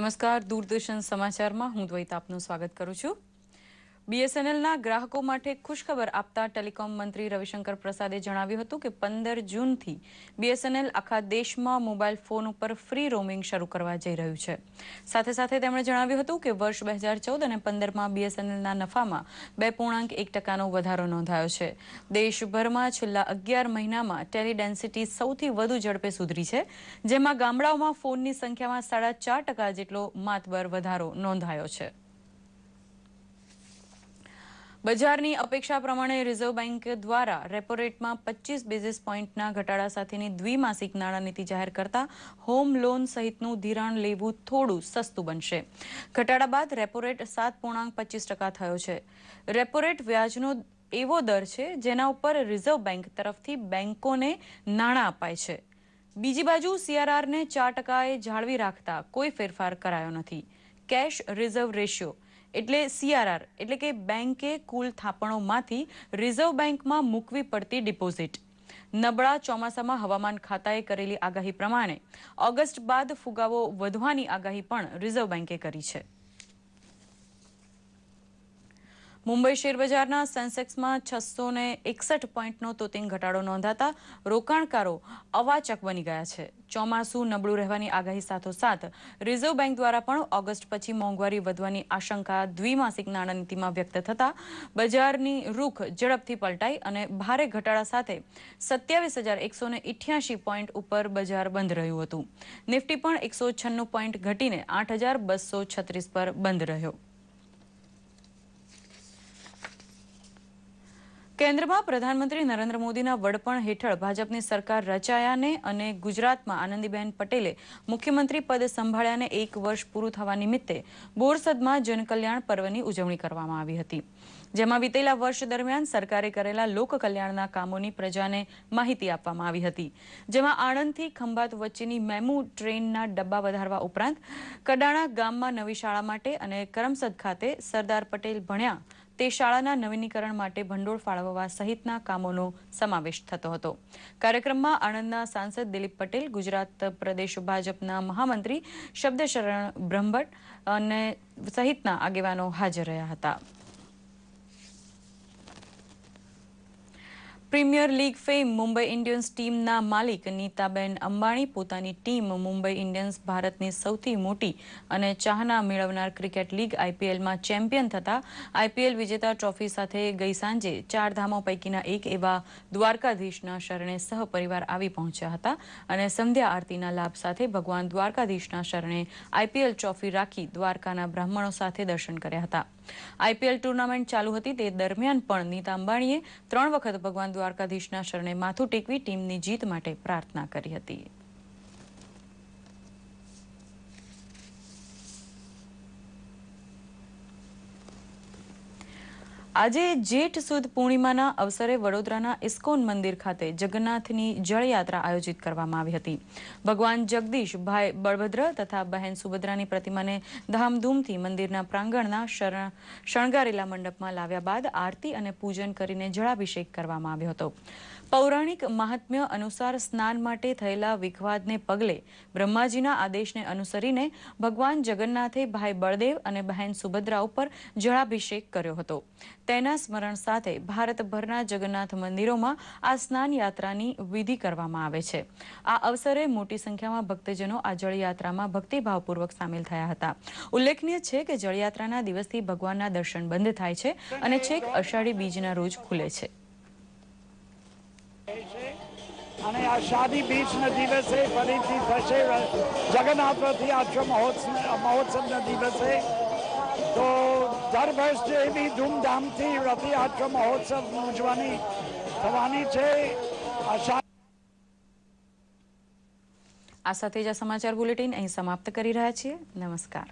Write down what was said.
નમસ્કાર દૂરદર્શન સમાચારમાં હું દ્વૈત આપનું સ્વાગત કરું છું બીએસએનએલના ગ્રાહકો માટે ખુશખબર આપતા ટેલિકોમ મંત્રી રવિશંકર પ્રસાદે જણાવ્યું હતું કે પંદર જૂનથી બીએસએનએલ આખા દેશમાં મોબાઈલ ફોન ઉપર ફ્રી રોમિંગ શરૂ કરવા જઈ રહ્યું છે સાથે સાથે તેમણે જણાવ્યું હતું કે વર્ષ બે હજાર ચૌદ અને પંદરમાં બીએસએનએલના નફામાં બે પૂર્ણાંક એક ટકાનો વધારો નોંધાયો છે દેશભરમાં છેલ્લા અગિયાર મહિનામાં ટેલિડેન્સિટી સૌથી વધુ ઝડપે સુધરી છે જેમાં ગામડાઓમાં ફોનની સંખ્યામાં સાડા ચાર ટકા જેટલો માતબર વધારો નોંધાયો છે બજારની અપેક્ષા પ્રમાણે રિઝર્વ બેંક દ્વારા રેપો રેટમાં પચીસ બેઝિસ પોઈન્ટના ઘટાડા સાથેની દ્વિમાસિક નાણાંનીતિ જાહેર કરતા હોમ લોન સહિતનું ધિરાણ લેવું થોડું સસ્તું બનશે ઘટાડા બાદ રેપો રેટ સાત પૂર્ણાંક પચીસ ટકા થયો છે રેપો રેટ વ્યાજનો એવો દર છે જેના ઉપર રિઝર્વ બેંક તરફથી બેંકોને નાણાં અપાય છે બીજી બાજુ સીઆરઆરને ચાર ટકાએ જાળવી રાખતા કોઈ ફેરફાર કરાયો નથી કેશ રિઝર્વ રેશિયો એટલે સીઆરઆર એટલે કે બેંકે કુલ થાપણોમાંથી રિઝર્વ બેંકમાં મૂકવી પડતી ડિપોઝિટ નબળા ચોમાસામાં હવામાન ખાતાએ કરેલી આગાહી પ્રમાણે ઓગસ્ટ બાદ ફુગાવો વધવાની આગાહી પણ રિઝર્વ બેંકે કરી છે મુંબઈ શેરબજારના સેન્સેક્સમાં છસો ને એકસઠ પોઈન્ટનો તોતિંગ ઘટાડો નોંધાતા રોકાણકારો અવાચક બની ગયા છે ચોમાસું નબળું રહેવાની આગાહી સાથોસાથ રિઝર્વ બેંક દ્વારા પણ ઓગસ્ટ પછી મોંઘવારી વધવાની આશંકા દ્વિમાસિક નાણાનીતિમાં વ્યક્ત થતા બજારની રૂખ ઝડપથી પલટાઈ અને ભારે ઘટાડા સાથે સત્યાવીસ હજાર એકસો ને ઇઠ્યાસી પોઈન્ટ ઉપર બજાર બંધ રહ્યું હતું નિફ્ટી પણ એકસો છન્નું પોઈન્ટ ઘટીને આઠ હજાર બસો છત્રીસ પર બંધ રહ્યો કેન્દ્રમાં પ્રધાનમંત્રી નરેન્દ્ર મોદીના વડપણ હેઠળ ભાજપની સરકાર રચાયાને અને ગુજરાતમાં આનંદીબેન પટેલે મુખ્યમંત્રી પદ સંભાળ્યાને એક વર્ષ પૂરું થવા નિમિત્તે બોરસદમાં જનકલ્યાણ પર્વની ઉજવણી કરવામાં આવી હતી જેમાં વિતેલા વર્ષ દરમિયાન સરકારે કરેલા લોકકલ્યાણના કામોની પ્રજાને માહિતી આપવામાં આવી હતી જેમાં આણંદથી ખંભાત વચ્ચેની મેમુ ટ્રેનના ડબ્બા વધારવા ઉપરાંત કડાણા ગામમાં નવી શાળા માટે અને કરમસદ ખાતે સરદાર પટેલ ભણ્યા તે શાળાના નવીનીકરણ માટે ભંડોળ ફાળવવા સહિતના કામોનો સમાવેશ થતો હતો કાર્યક્રમમાં આણંદના સાંસદ દિલીપ પટેલ ગુજરાત પ્રદેશ ભાજપના મહામંત્રી શબ્દશરણ બ્રહ્મભટ્ટ અને સહિતના આગેવાનો હાજર રહ્યા હતા premier league fame Mumbai Indians ટીમના માલિક નીતાબેન અંબાણી પોતાની ટીમ મુંબઈ ઇન્ડિયન્સ ભારતની સૌથી મોટી અને ચાહના મેળવનાર ક્રિકેટ લીગ આઈપીએલમાં ચેમ્પિયન થતા આઈપીએલ વિજેતા ટ્રોફી સાથે ગઈ સાંજે ચાર ધામો પૈકીના એક એવા દ્વારકાધીશના શરણે સહપરિવાર આવી પહોંચ્યા હતા અને સંધ્યા આરતીના લાભ સાથે ભગવાન દ્વારકાધીશના શરણે આઈપીએલ ટ્રોફી રાખી દ્વારકાના બ્રાહ્મણો સાથે દર્શન કર્યા હતા આઈપીએલ ટુર્નામેન્ટ ચાલુ હતી તે દરમિયાન પણ નીતા અંબાણીએ ત્રણ વખત ભગવાન દ્વારકાધીશના શરણે માથું ટેકવી ટીમની જીત માટે પ્રાર્થના કરી હતી આજે જેઠ સુદ પૂર્ણિમાના અવસરે વડોદરાના ઇસ્કોન મંદિર ખાતે જગન્નાથની જળયાત્રા આયોજિત કરવામાં આવી હતી ભગવાન જગદીશ ભાઈ બળભદ્ર તથા બહેન સુભદ્રાની પ્રતિમાને ધામધૂમથી મંદિરના પ્રાંગણના શણગારેલા મંડપમાં લાવ્યા બાદ આરતી અને પૂજન કરીને જળાભિષેક કરવામાં આવ્યો હતો પૌરાણિક મહાત્મ્ય અનુસાર સ્નાન માટે થયેલા વિખવાદને પગલે બ્રહ્માજીના આદેશને અનુસરીને ભગવાન જગન્નાથે ભાઈ બળદેવ અને બહેન સુભદ્રા ઉપર જળાભિષેક કર્યો હતો તેના સ્મરણ સાથે ભારતભરના જગન્નાથ મંદિરોમાં આ સ્નાન યાત્રાની વિધિ કરવામાં આવે છે આ અવસરે મોટી સંખ્યામાં ભક્તજનો આ જળયાત્રામાં ભક્તિભાવપૂર્વક સામેલ થયા હતા ઉલ્લેખનીય છે કે જળયાત્રાના દિવસથી ભગવાનના દર્શન બંધ થાય છે અને છેક અષાઢી બીજના રોજ ખુલે છે અને આ શાદી બીચના દિવસે ફરીથી થશે જગન્નાથથી આ મહોત્સવના દિવસે તો દર વર્ષે એવી ધૂમધામથી રથયાત્રા મહોત્સવ ઉજવાની થવાની છે આશા આ સાથે જ સમાચાર બુલેટિન અહીં સમાપ્ત કરી રહ્યા છીએ નમસ્કાર